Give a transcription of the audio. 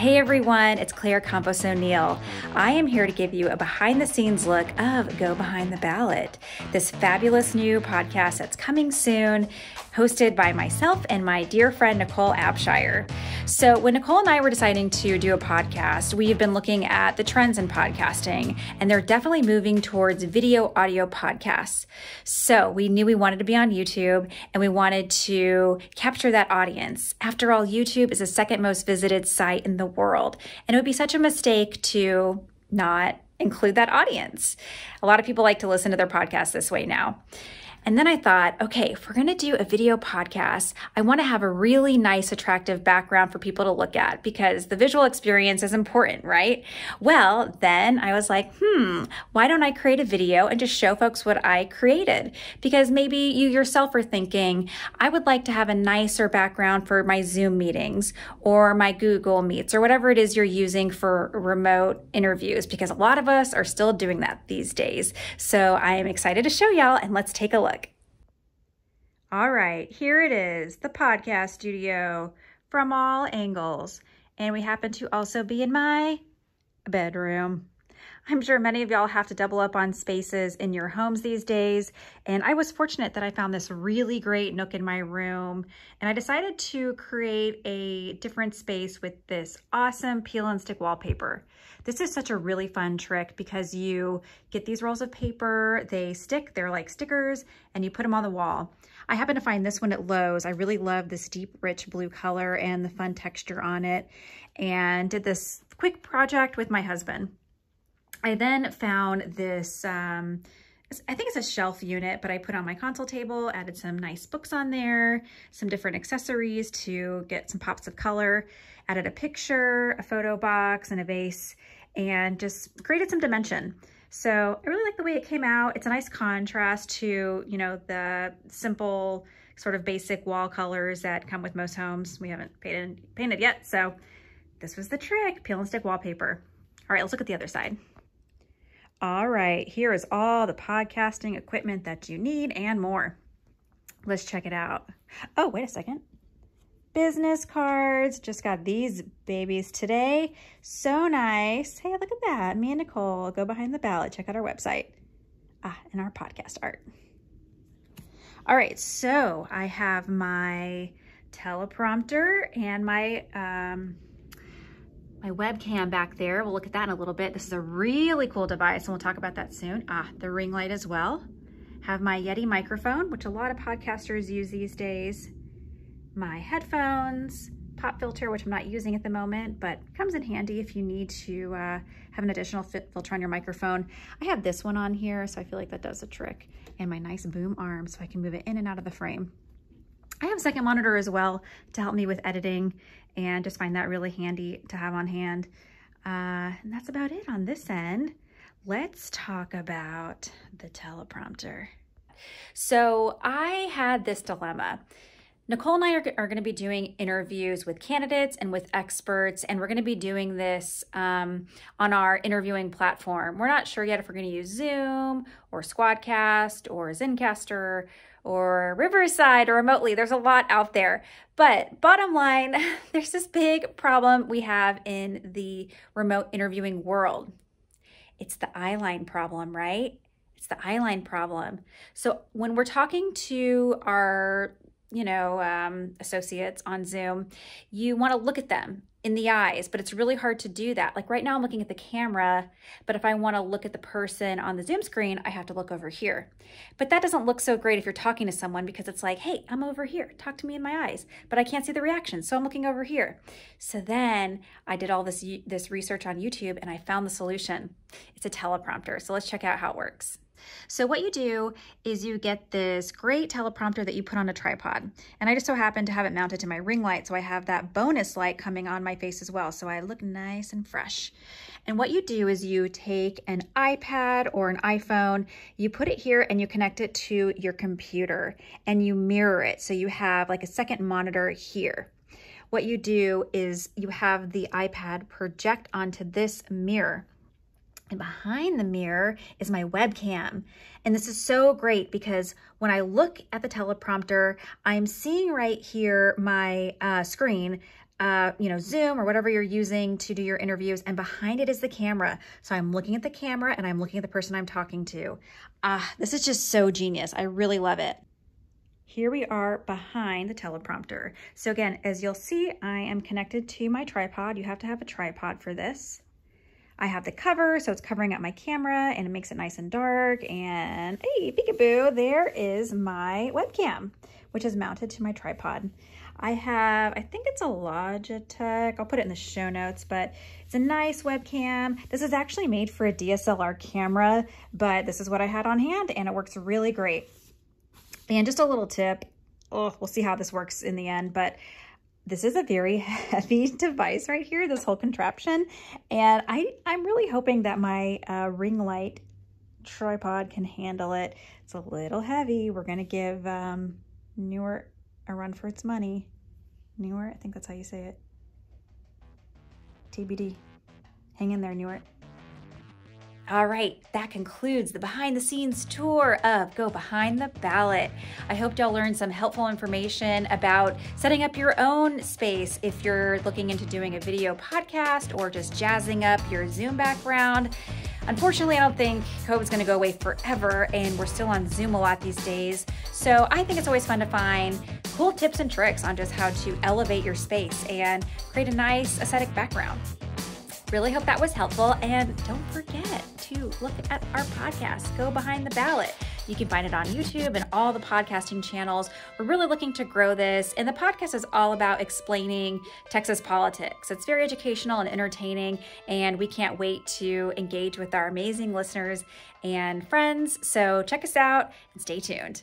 Hey everyone, it's Claire Campos O'Neill. I am here to give you a behind the scenes look of Go Behind the Ballot, this fabulous new podcast that's coming soon, hosted by myself and my dear friend Nicole Abshire. So, when Nicole and I were deciding to do a podcast, we have been looking at the trends in podcasting, and they're definitely moving towards video audio podcasts. So, we knew we wanted to be on YouTube and we wanted to capture that audience. After all, YouTube is the second most visited site in the world, and it would be such a mistake to not include that audience. A lot of people like to listen to their podcasts this way now. And then I thought, okay, if we're going to do a video podcast, I want to have a really nice, attractive background for people to look at because the visual experience is important, right? Well, then I was like, hmm, why don't I create a video and just show folks what I created? Because maybe you yourself are thinking, I would like to have a nicer background for my Zoom meetings or my Google Meets or whatever it is you're using for remote interviews because a lot of us are still doing that these days. So I am excited to show y'all and let's take a look. All right, here it is, the podcast studio from all angles. And we happen to also be in my bedroom. I'm sure many of y'all have to double up on spaces in your homes these days. And I was fortunate that I found this really great nook in my room. And I decided to create a different space with this awesome peel and stick wallpaper. This is such a really fun trick because you get these rolls of paper, they stick, they're like stickers, and you put them on the wall. I happen to find this one at Lowe's. I really love this deep, rich blue color and the fun texture on it and did this quick project with my husband. I then found this, um, I think it's a shelf unit, but I put on my console table, added some nice books on there, some different accessories to get some pops of color, added a picture, a photo box, and a vase, and just created some dimension. So I really like the way it came out. It's a nice contrast to, you know, the simple sort of basic wall colors that come with most homes. We haven't painted, painted yet, so this was the trick, peel and stick wallpaper. All right, let's look at the other side. All right, here is all the podcasting equipment that you need and more. Let's check it out. Oh, wait a second. Business cards. Just got these babies today. So nice. Hey, look at that. Me and Nicole go behind the ballot. Check out our website ah, and our podcast art. All right, so I have my teleprompter and my um, my webcam back there. We'll look at that in a little bit. This is a really cool device and we'll talk about that soon. Ah, the ring light as well. Have my Yeti microphone, which a lot of podcasters use these days. My headphones, pop filter, which I'm not using at the moment, but comes in handy if you need to uh, have an additional filter on your microphone. I have this one on here, so I feel like that does a trick. And my nice boom arm, so I can move it in and out of the frame. I have a second monitor as well to help me with editing and just find that really handy to have on hand. Uh, and that's about it on this end. Let's talk about the teleprompter. So I had this dilemma. Nicole and I are, are going to be doing interviews with candidates and with experts, and we're going to be doing this um, on our interviewing platform. We're not sure yet if we're going to use Zoom or Squadcast or Zencaster or Riverside or remotely. There's a lot out there. But bottom line, there's this big problem we have in the remote interviewing world. It's the eyeline problem, right? It's the eyeline problem. So when we're talking to our you know, um, associates on Zoom, you want to look at them in the eyes, but it's really hard to do that. Like right now I'm looking at the camera, but if I wanna look at the person on the Zoom screen, I have to look over here. But that doesn't look so great if you're talking to someone because it's like, hey, I'm over here, talk to me in my eyes, but I can't see the reaction, so I'm looking over here. So then I did all this, this research on YouTube and I found the solution. It's a teleprompter, so let's check out how it works. So what you do is you get this great teleprompter that you put on a tripod. And I just so happen to have it mounted to my ring light, so I have that bonus light coming on my face as well, so I look nice and fresh. And what you do is you take an iPad or an iPhone, you put it here and you connect it to your computer and you mirror it. So you have like a second monitor here what you do is you have the iPad project onto this mirror. And behind the mirror is my webcam. And this is so great because when I look at the teleprompter, I'm seeing right here my uh, screen, uh, you know, Zoom or whatever you're using to do your interviews. And behind it is the camera. So I'm looking at the camera and I'm looking at the person I'm talking to. Ah, this is just so genius. I really love it. Here we are behind the teleprompter. So again, as you'll see, I am connected to my tripod. You have to have a tripod for this. I have the cover, so it's covering up my camera and it makes it nice and dark. And hey, peekaboo, there is my webcam, which is mounted to my tripod. I have, I think it's a Logitech. I'll put it in the show notes, but it's a nice webcam. This is actually made for a DSLR camera, but this is what I had on hand and it works really great. And just a little tip, oh, we'll see how this works in the end, but this is a very heavy device right here, this whole contraption. And I, I'm really hoping that my uh, ring light tripod can handle it. It's a little heavy. We're going to give um, Newer a run for its money. Newer, I think that's how you say it. TBD. Hang in there, Newer. All right, that concludes the behind the scenes tour of Go Behind the Ballot. I hope y'all learned some helpful information about setting up your own space if you're looking into doing a video podcast or just jazzing up your Zoom background. Unfortunately, I don't think COVID's gonna go away forever, and we're still on Zoom a lot these days. So I think it's always fun to find cool tips and tricks on just how to elevate your space and create a nice aesthetic background. Really hope that was helpful. And don't forget to look at our podcast, Go Behind the Ballot. You can find it on YouTube and all the podcasting channels. We're really looking to grow this. And the podcast is all about explaining Texas politics. It's very educational and entertaining. And we can't wait to engage with our amazing listeners and friends. So check us out and stay tuned.